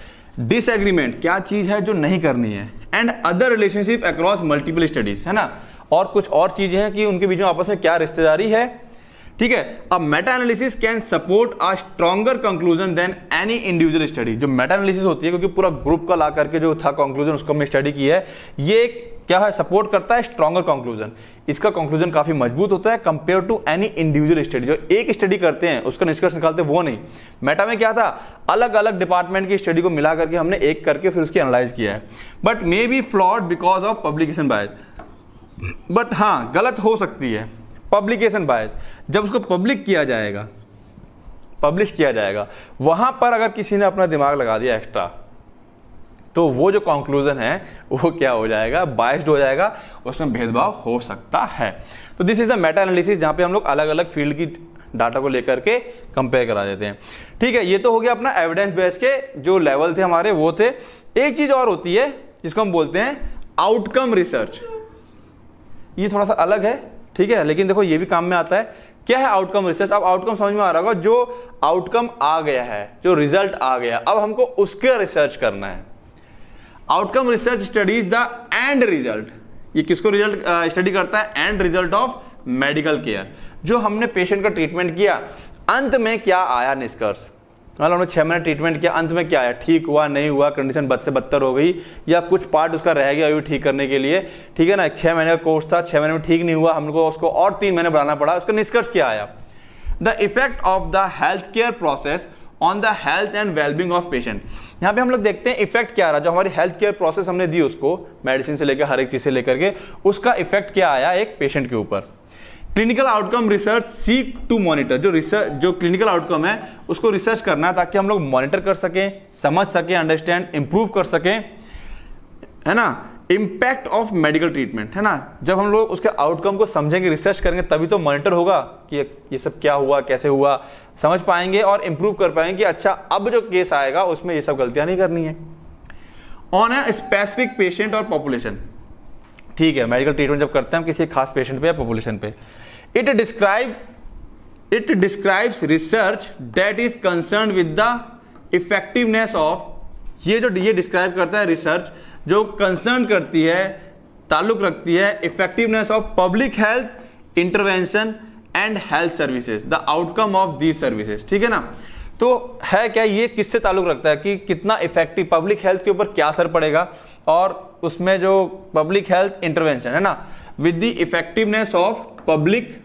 डिसएग्रीमेंट क्या चीज है जो नहीं करनी है and other relationship across multiple studies है ना और कुछ और चीजें हैं कि उनके बीच में आपस में क्या रिश्तेदारी है ठीक है अब meta analysis can support a stronger conclusion than any individual study जो मेटा एनालिसिस होती है क्योंकि पूरा ग्रुप का ला करके जो था कंक्लूजन उसको हमने स्टडी की है ये क्या है सपोर्ट करता है स्ट्रॉगर कंक्लूजन इसका कंक्लूजन काफी मजबूत होता है compare to any individual study जो एक स्टडी करते हैं उसका निष्कर्ष निकालते हैं वो नहीं मेटा में क्या था अलग अलग डिपार्टमेंट की स्टडी को मिला करके हमने एक करके फिर उसकी एनालाइज किया है but may be flawed because of publication bias but हाँ गलत हो सकती है पब्लिकेशन बायस जब उसको पब्लिक किया जाएगा पब्लिश किया जाएगा वहां पर अगर किसी ने अपना दिमाग लगा दिया एक्स्ट्रा तो वो जो कंक्लूजन है वो क्या हो जाएगा बाइस्ड हो जाएगा उसमें भेदभाव हो सकता है तो this is the meta analysis जहां पे हम लोग अलग अलग फील्ड की डाटा को लेकर के कंपेयर करा देते हैं ठीक है ये तो हो गया अपना एविडेंस बेस के जो लेवल थे हमारे वो थे एक चीज और होती है जिसको हम बोलते हैं आउटकम रिसर्च ये थोड़ा सा अलग है ठीक है लेकिन देखो ये भी काम में आता है क्या है आउटकम रिसर्च अब आउटकम समझ में आ रहा होगा जो आउटकम आ गया है जो रिजल्ट आ गया अब हमको उसके रिसर्च करना है outcome research studies the end result ये किसको रिजल्ट स्टडी करता है end result of medical care जो हमने पेशेंट का ट्रीटमेंट किया अंत में क्या आया निष्कर्ष मतलब हमने छः महीने ट्रीटमेंट किया अंत में क्या है ठीक हुआ नहीं हुआ कंडीशन बद से बदतर हो गई या कुछ पार्ट उसका रह गया अभी ठीक करने के लिए ठीक है ना छः महीने का कोर्स था छः महीने में ठीक नहीं हुआ हमको उसको और तीन महीने बढ़ाना पड़ा उसका निष्कर्ष क्या आया the effect of the health care process on the health and wellbeing of patient यहाँ पे हम लोग देखते हैं इफेक्ट क्या रहा जो हमारी हेल्थ केयर प्रोसेस हमने दी उसको मेडिसिन से लेकर हर एक चीज़ से लेकर के उसका इफेक्ट क्या आया एक पेशेंट के ऊपर clinical outcome research seek to monitor जो रिसर्च जो क्लिनिकल आउटकम है उसको रिसर्च करना है ताकि हम लोग मॉनिटर कर सकें समझ सकें अंडरस्टैंड इंप्रूव कर सकें है ना इम्पैक्ट ऑफ मेडिकल ट्रीटमेंट है ना जब हम लोग उसके आउटकम को समझेंगे रिसर्च करेंगे तभी तो मॉनिटर होगा कि ये सब क्या हुआ कैसे हुआ समझ पाएंगे और इम्प्रूव कर पाएंगे कि अच्छा अब जो केस आएगा उसमें ये सब गलतियां नहीं करनी है ऑन ए स्पेसिफिक पेशेंट और पॉपुलेशन ठीक है मेडिकल ट्रीटमेंट जब करते हैं हम किसी खास पेशेंट पे या पॉपुलेशन पे it describe it describes research that is concern with the effectiveness of ये जो ये डिस्क्राइब करता है रिसर्च जो कंसर्न करती है ताल्लुक रखती है effectiveness of public health intervention and health services the outcome of these services ठीक है ना तो है क्या ये किससे ताल्लुक रखता है कि कितना इफेक्टिव पब्लिक हेल्थ के ऊपर क्या असर पड़ेगा और उसमें जो पब्लिक हेल्थ इंटरवेंशन है ना with the effectiveness of public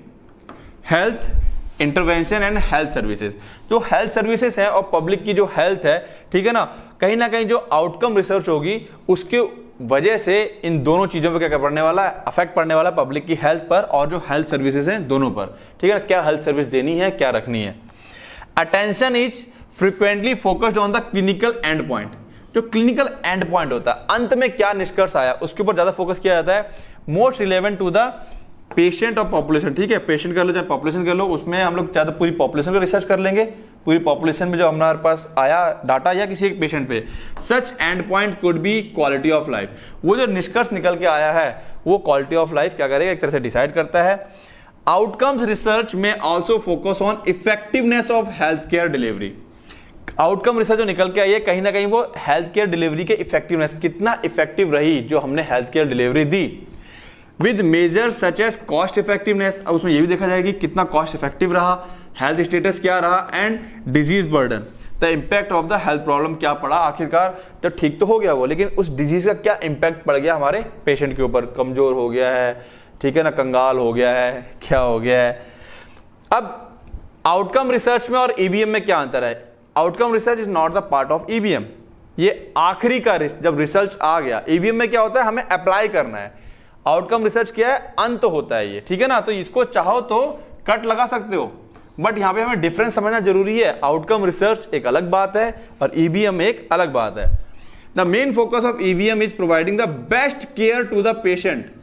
health intervention and health services जो हेल्थ सर्विसेज है और पब्लिक की जो हेल्थ है ठीक है ना कहीं ना कहीं जो आउटकम रिसर्च होगी उसके वजह से इन दोनों चीज़ों पर क्या क्या पड़ने वाला है अफेक्ट पड़ने वाला है पब्लिक की हेल्थ पर और जो हेल्थ सर्विसेज हैं दोनों पर ठीक है ना क्या हेल्थ सर्विस देनी है क्या रखनी है attention is frequently focused on the clinical end point जो क्लिनिकल एंड पॉइंट होता है अंत में क्या निष्कर्ष आया उसके ऊपर ज्यादा फोकस किया जाता है most relevant to the patient और पॉपुलेशन ठीक है पेशेंट कर लो चाहे पॉपुलेशन कर लो उसमें हम लोग ज्यादा पूरी पॉपुलेशन का रिसर्च कर लेंगे पूरी पॉपुलेशन में जो हमारे पास आया डाटा या किसी एक पेशेंट पे such end point could be quality of life वो जो निष्कर्ष निकल के आया है वो क्वालिटी ऑफ लाइफ क्या करेगा एक तरह से डिसाइड करता है रिसर्च में also focus on effectiveness of health care delivery outcome research जो निकल के आई है कहीं ना कहीं वो हेल्थ केयर डिलीवरी के इफेक्टिवनेस कितना इफेक्टिव रही जो हमने हेल्थ केयर डिलीवरी दी with measure such as cost effectiveness अब उसमें ये भी देखा जाएगा कि कितना कॉस्ट इफेक्टिव रहा हेल्थ स्टेटस क्या रहा and disease burden the impact of the health problem क्या पड़ा आखिरकार तो ठीक तो हो गया वो लेकिन उस डिजीज का क्या इम्पैक्ट पड़ गया हमारे पेशेंट के ऊपर कमजोर हो गया है ठीक है ना कंगाल हो गया है क्या हो गया है अब आउटकम रिसर्च में और ईवीएम e में क्या अंतर है outcome research is not the part of EBM ये आखिरी का जब रिसर्च आ गया ईवीएम e में क्या होता है हमें अप्लाई करना है आउटकम रिसर्च क्या है अंत होता है ये ठीक है ना तो इसको चाहो तो कट लगा सकते हो बट यहां पे हमें डिफरेंस समझना जरूरी है आउटकम रिसर्च एक अलग बात है और ईवीएम e एक अलग बात है the main focus of EBM is providing the best care to the patient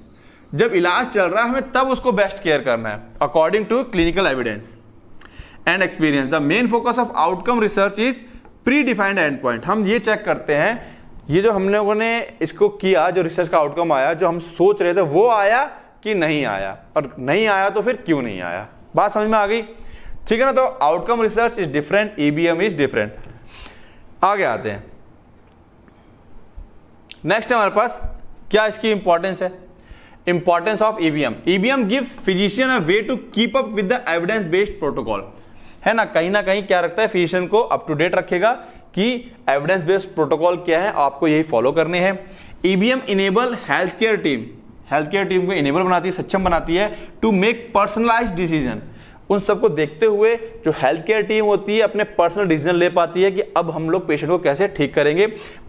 जब इलाज चल रहा है हमें तब उसको बेस्ट केयर करना है according to clinical evidence and experience the main focus of outcome research is predefined end point हम ये चेक करते हैं ये जो हम लोगों ने इसको किया जो रिसर्च का आउटकम आया जो हम सोच रहे थे वो आया कि नहीं आया और नहीं आया तो फिर क्यों नहीं आया बात समझ में आ गई ठीक है ना तो outcome research is different EBM is different आगे आते हैं नेक्स्ट हमारे पास क्या इसकी इंपॉर्टेंस है importance of EBM EBM gives physician a way to keep up with the evidence based protocol है ना कहीं ना कहीं क्या रखता है फिजिशियन को अप टू डेट रखेगा कि एविडेंस बेस्ड प्रोटोकॉल क्या है आपको यही फॉलो करने हैं EBM enable health care team health care team को इनेबल बनाती है सक्षम बनाती है टू मेक पर्सनलाइज डिसीजन उन सबको देखते हुए जो हेल्थ केयर टीम होती है अपने पर्सनल डिसीजन ले पाती है कि अब हम लोग पेशेंट को कैसे ठीक करेंगे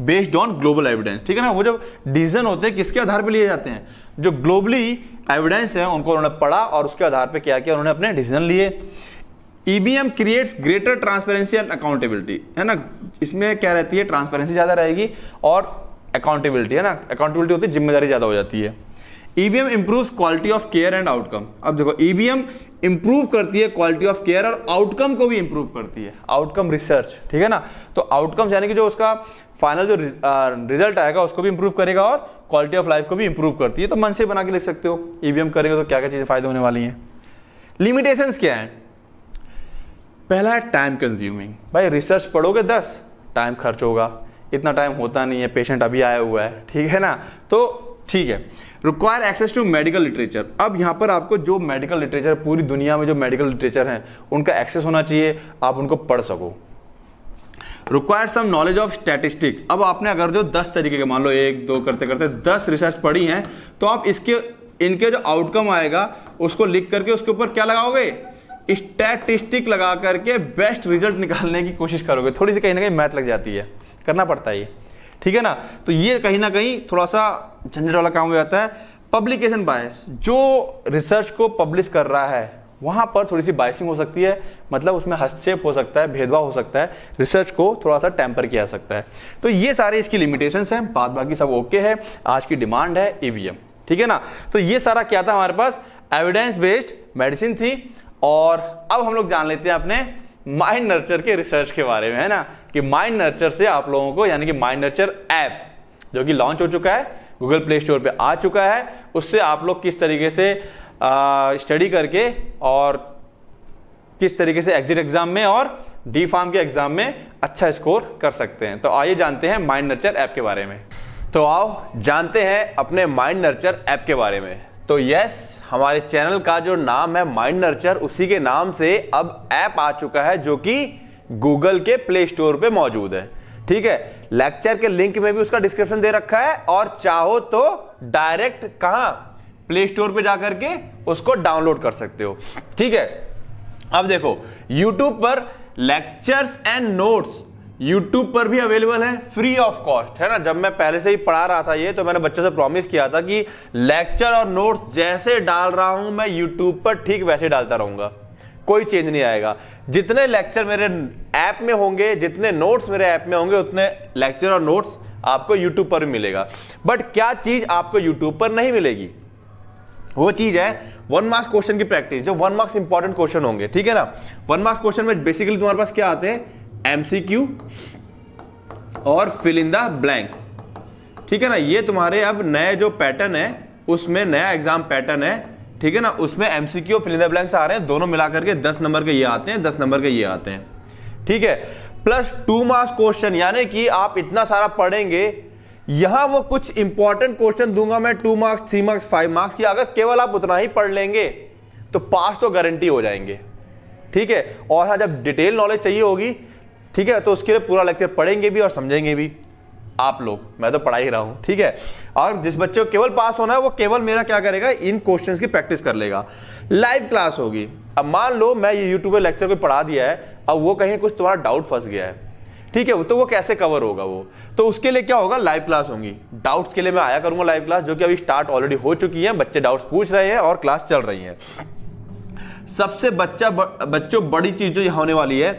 बेस्ड ऑन ग्लोबल एविडेंस ठीक है ना वो जब डिसीजन होते हैं किसके आधार पर लिए जाते हैं जो ग्लोबली एविडेंस है उनको उन्होंने पढ़ा और उसके आधार पर क्या किया उन्होंने अपने डिसीजन लिए EBM creates greater transparency and accountability है ना इसमें क्या रहती है ट्रांसपेरेंसी ज़्यादा रहेगी और अकाउंटेबिलिटी है ना अकाउंटेबिलिटी होती है जिम्मेदारी ज़्यादा हो जाती है EBM improve quality of care and outcome अब देखो ईबीएम e इंप्रूव करती है क्वालिटी ऑफ केयर और आउटकम को भी इंप्रूव करती है आउटकम रिसर्च ठीक है ना तो आउटकम यानी कि जो उसका फाइनल जो रिजल्ट आएगा उसको भी इंप्रूव करेगा और क्वालिटी ऑफ लाइफ को भी इंप्रूव करती है तो मन से बना के लिख सकते हो ईवीएम e करेंगे तो क्या क्या चीज़ें फायदे होने वाली हैं लिमिटेशन क्या है पहला है टाइम कंज्यूमिंग भाई रिसर्च पढ़ोगे दस टाइम खर्च होगा इतना टाइम होता नहीं है पेशेंट अभी आया हुआ है ठीक है ना तो ठीक है require access to medical literature अब यहाँ पर आपको जो मेडिकल लिटरेचर पूरी दुनिया में जो मेडिकल लिटरेचर है उनका एक्सेस होना चाहिए आप उनको पढ़ सको require some knowledge of statistic अब आपने अगर जो दस तरीके के मान लो एक दो करते करते दस रिसर्च पढ़ी हैं तो आप इसके इनके जो आउटकम आएगा उसको लिख करके उसके ऊपर क्या लगाओगे स्टैटिस्टिक लगा करके बेस्ट रिजल्ट निकालने की कोशिश करोगे थोड़ी सी कहीं ना कहीं मैथ लग जाती है करना पड़ता है ये ठीक है ना तो ये कहीं ना कहीं थोड़ा सा झंझट वाला काम हो जाता है पब्लिकेशन बायस जो रिसर्च को पब्लिश कर रहा है वहां पर थोड़ी सी बाइसिंग हो सकती है मतलब उसमें हस्तक्षेप हो सकता है भेदभाव हो सकता है रिसर्च को थोड़ा सा टैंपर किया जा सकता है तो ये सारे इसकी लिमिटेशंस हैं बाद बाकी सब ओके है आज की डिमांड है ईवीएम e ठीक है ना तो ये सारा क्या था हमारे पास एविडेंस बेस्ड मेडिसिन थी और अब हम लोग जान लेते हैं अपने माइंड नर्चर के रिसर्च के बारे में है ना कि माइंड नर्चर से आप लोगों को यानी कि माइंड नर्चर ऐप जो कि लॉन्च हो चुका है गूगल प्ले स्टोर पे आ चुका है उससे आप लोग किस तरीके से स्टडी करके और किस तरीके से एग्जिट एग्जाम में और डी फार्म के एग्जाम में अच्छा स्कोर कर सकते हैं तो आइए जानते हैं माइंड नर्चर ऐप के बारे में तो आओ जानते हैं अपने माइंड नर्चर ऐप के बारे में तो यस हमारे चैनल का जो नाम है माइंड नर्चर उसी के नाम से अब ऐप आ चुका है जो कि गूगल के प्ले स्टोर पे मौजूद है ठीक है लेक्चर के लिंक में भी उसका डिस्क्रिप्शन दे रखा है और चाहो तो डायरेक्ट कहा प्ले स्टोर पे जाकर के उसको डाउनलोड कर सकते हो ठीक है अब देखो यूट्यूब पर लेक्चर्स एंड नोट्स यूट्यूब पर भी अवेलेबल है फ्री ऑफ कॉस्ट है ना जब मैं पहले से ही पढ़ा रहा था ये तो मैंने बच्चों से प्रॉमिस किया था कि लेक्चर और नोट्स जैसे डाल रहा हूं मैं यूट्यूब पर ठीक वैसे डालता रहूंगा कोई चेंज नहीं आएगा जितने लेक्चर मेरे ऐप में होंगे जितने नोट्स मेरे ऐप में होंगे उतने लेक्चर और नोट्स आपको यूट्यूब पर मिलेगा बट क्या चीज आपको यूट्यूब पर नहीं मिलेगी वो चीज है वन मार्क्स क्वेश्चन की प्रैक्टिस जो वन मार्क्स इंपॉर्टेंट क्वेश्चन होंगे ठीक है ना वन मार्क्स क्वेश्चन में बेसिकली तुम्हारे पास क्या आते हैं एमसीक्यू और फिल इन द ब्लैंक्स ठीक है ना ये तुम्हारे अब नए जो पैटर्न है उसमें नया एग्जाम पैटर्न है ठीक है ना उसमें MCQ fill in the blanks आ रहे हैं दोनों मिलाकर के दस नंबर के ये आते हैं दस नंबर के ये आते हैं ठीक है प्लस टू मार्क्स क्वेश्चन यानी कि आप इतना सारा पढ़ेंगे यहां वो कुछ इंपॉर्टेंट क्वेश्चन दूंगा मैं two marks three marks five marks की अगर केवल आप उतना ही पढ़ लेंगे तो पास तो गारंटी हो जाएंगे ठीक है और हाँ जब डिटेल नॉलेज चाहिए होगी ठीक है तो उसके लिए पूरा लेक्चर पढ़ेंगे भी और समझेंगे भी आप लोग मैं तो पढ़ा ही रहा हूं ठीक है और जिस बच्चे को केवल पास होना है वो केवल मेरा क्या करेगा इन क्वेश्चंस की प्रैक्टिस कर लेगा लाइव क्लास होगी अब मान लो मैं ये यूट्यूब लेक्चर को पढ़ा दिया है अब वो कहीं कुछ तुम्हारा डाउट फंस गया है ठीक है तो वो कैसे कवर होगा वो तो उसके लिए क्या होगा लाइव क्लास होंगी डाउट्स के लिए मैं आया करूंगा लाइव क्लास जो कि अभी स्टार्ट ऑलरेडी हो चुकी है बच्चे डाउट्स पूछ रहे हैं और क्लास चल रही है सबसे बच्चा बच्चों बड़ी चीज जो यहां होने वाली है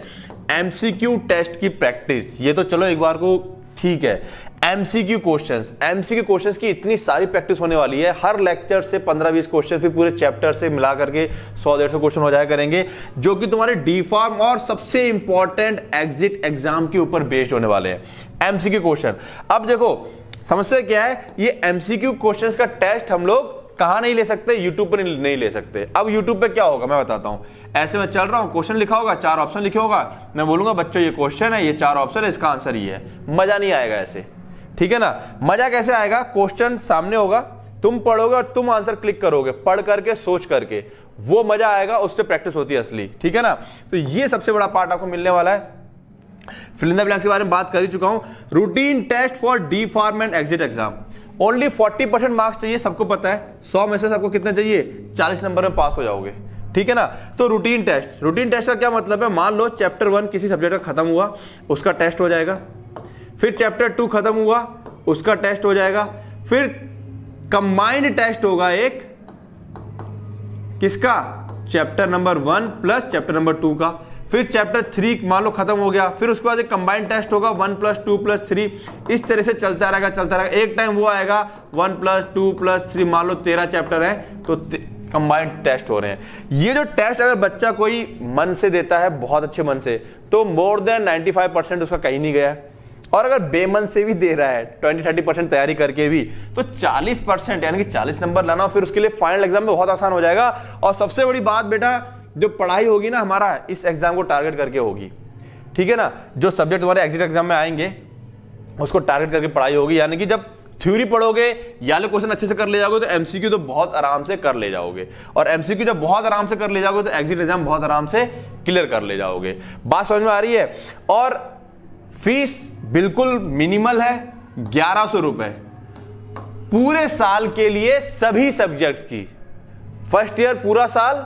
एमसीक्यू टेस्ट की प्रैक्टिस ये तो चलो एक बार को ठीक है एमसीक्यू क्वेश्चंस एमसीक्यू क्वेश्चंस की इतनी सारी प्रैक्टिस होने वाली है हर लेक्चर से पंद्रह बीस क्वेश्चन फिर पूरे चैप्टर से मिला करके सौ डेढ़ सौ क्वेश्चन हो जाए करेंगे जो कि तुम्हारे डी फॉर्म और सबसे इंपॉर्टेंट एग्जिट एग्जाम के ऊपर बेस्ड होने वाले हैं एमसीक्यू क्वेश्चन अब देखो समस्या क्या है ये एमसीक्यू क्वेश्चंस का टेस्ट हम लोग कहा नहीं ले सकते यूट्यूब पर नहीं ले सकते अब यूट्यूब पे क्या होगा मैं बताता हूं ऐसे में चल रहा हूं क्वेश्चन लिखा होगा चार ऑप्शन लिखे होगा मैं बोलूंगा बच्चों ये क्वेश्चन है ये चार ऑप्शन है इसका आंसर ये है मजा नहीं आएगा ऐसे ठीक है ना मजा कैसे आएगा क्वेश्चन सामने होगा तुम पढ़ोगे और तुम आंसर क्लिक करोगे पढ़ करके सोच करके वो मजा आएगा उससे प्रैक्टिस होती है असली ठीक है ना तो ये सबसे बड़ा पार्ट आपको मिलने वाला है फिलिंदा ब्लैंक्स के बारे में बात कर ही चुका हूं routine test for D pharm and exit exam only forty percent marks चाहिए सबको पता है सौ में से सबको कितने चाहिए चालीस नंबर में पास हो जाओगे ठीक है ना तो रूटीन टेस्ट रूटीन टेस्ट का क्या मतलब है मान लो चैप्टर वन किसी सब्जेक्ट का खत्म हुआ उसका टेस्ट हो जाएगा फिर चैप्टर टू खत्म हुआ उसका टेस्ट हो जाएगा फिर कंबाइंड टेस्ट होगा एक किसका chapter number one plus chapter number two का फिर चैप्टर थ्री मान लो खत्म हो गया फिर उसके बाद एक कंबाइंड टेस्ट होगा one plus two plus three इस तरह से चलता रहेगा चलता रहेगा एक टाइम वो आएगा one plus two plus three मान लो तेरह चैप्टर है तो कंबाइंड टेस्ट हो रहे हैं ये जो टेस्ट अगर बच्चा कोई मन से देता है बहुत अच्छे मन से तो मोर देन 95 उसका कहीं नहीं गया और अगर बेमन से भी दे रहा है ट्वेंटी थर्टी परसेंट तैयारी करके भी तो चालीस परसेंट यानी कि चालीस नंबर लाना फिर उसके लिए फाइनल एग्जाम में बहुत आसान हो जाएगा और सबसे बड़ी बात बेटा जो पढ़ाई होगी ना हमारा इस एग्जाम को टारगेट करके होगी ठीक है ना जो सब्जेक्ट तुम्हारे एग्जिट एग्जाम में आएंगे उसको टारगेट करके पढ़ाई होगी यानी कि जब थ्योरी पढ़ोगे या लो क्वेश्चन अच्छे से कर ले जाओगे तो एमसीक्यू तो बहुत आराम से कर ले जाओगे और एमसीक्यू जब बहुत आराम से कर ले जाओगे तो एग्जिट एग्जाम बहुत आराम से क्लियर कर ले जाओगे बात समझ में आ रही है और फीस बिल्कुल मिनिमल है ग्यारह सौ रुपए पूरे साल के लिए सभी सब्जेक्ट की फर्स्ट ईयर पूरा साल